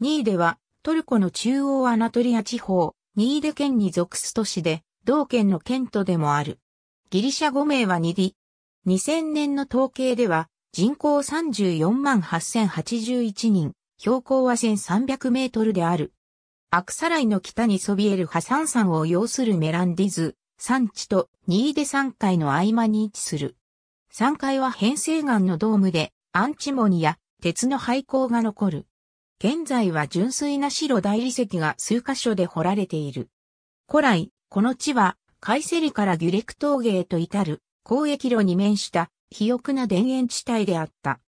ニーデは、トルコの中央アナトリア地方、ニーデ県に属す都市で、同県の県都でもある。ギリシャ語名はニディ。2000年の統計では、人口34万8081人、標高は1300メートルである。アクサライの北にそびえるハサン山を擁するメランディズ、山地とニーデ山海の合間に位置する。山海は変成岩のドームで、アンチモニや鉄の廃坑が残る。現在は純粋な白大理石が数箇所で掘られている。古来、この地は、カイセリからギュレク峠へと至る、交易路に面した、肥沃な田園地帯であった。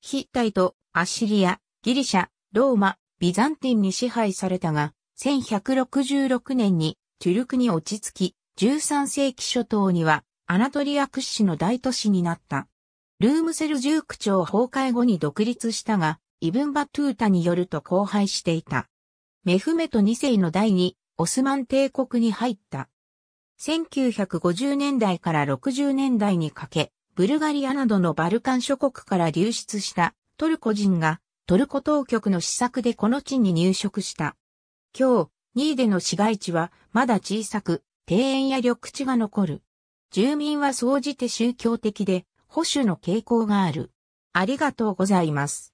ヒッタイとアッシリア、ギリシャ、ローマ、ビザンティンに支配されたが、1166年にチュルクに落ち着き、13世紀初頭にはアナトリア屈指の大都市になった。ルームセルジ区長崩壊後に独立したが、イブンバトゥータによると荒廃していた。メフメト2世の代にオスマン帝国に入った。1950年代から60年代にかけ、ブルガリアなどのバルカン諸国から流出したトルコ人がトルコ当局の施策でこの地に入植した。今日、ニーデの市街地はまだ小さく、庭園や緑地が残る。住民は総じて宗教的で保守の傾向がある。ありがとうございます。